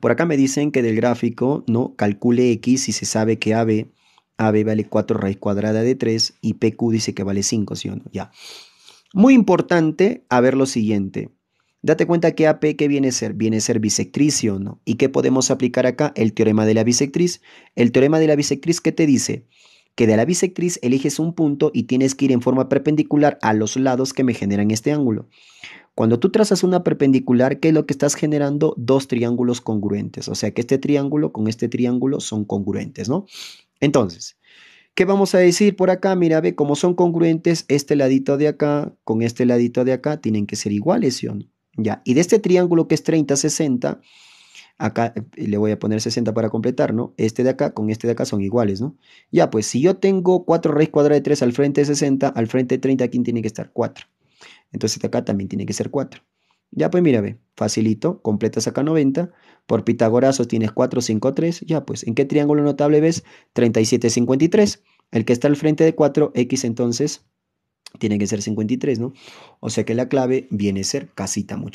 Por acá me dicen que del gráfico, ¿no? Calcule X si se sabe que AB, AB vale 4 raíz cuadrada de 3 y PQ dice que vale 5, ¿sí o no? Ya. Muy importante a ver lo siguiente. Date cuenta que AP, ¿qué viene a ser? Viene a ser bisectriz, ¿sí o no? ¿Y qué podemos aplicar acá? El teorema de la bisectriz. El teorema de la bisectriz, ¿qué te dice? que de la bisectriz eliges un punto y tienes que ir en forma perpendicular a los lados que me generan este ángulo. Cuando tú trazas una perpendicular, ¿qué es lo que estás generando? Dos triángulos congruentes. O sea que este triángulo con este triángulo son congruentes, ¿no? Entonces, ¿qué vamos a decir por acá? Mira, ve, como son congruentes, este ladito de acá con este ladito de acá tienen que ser iguales, ¿sí o no? Ya, y de este triángulo que es 30-60, acá eh, le voy a poner 60 para completar, ¿no? Este de acá con este de acá son iguales, ¿no? Ya, pues si yo tengo 4 raíz cuadrada de 3 al frente de 60, al frente de 30 ¿quién tiene que estar 4. Entonces acá también tiene que ser 4. Ya pues mira, ve, facilito, completas acá 90, por pitagorazos tienes 4, 5, 3, ya pues, ¿en qué triángulo notable ves? 37, 53, el que está al frente de 4, X entonces tiene que ser 53, ¿no? O sea que la clave viene a ser casita mucho.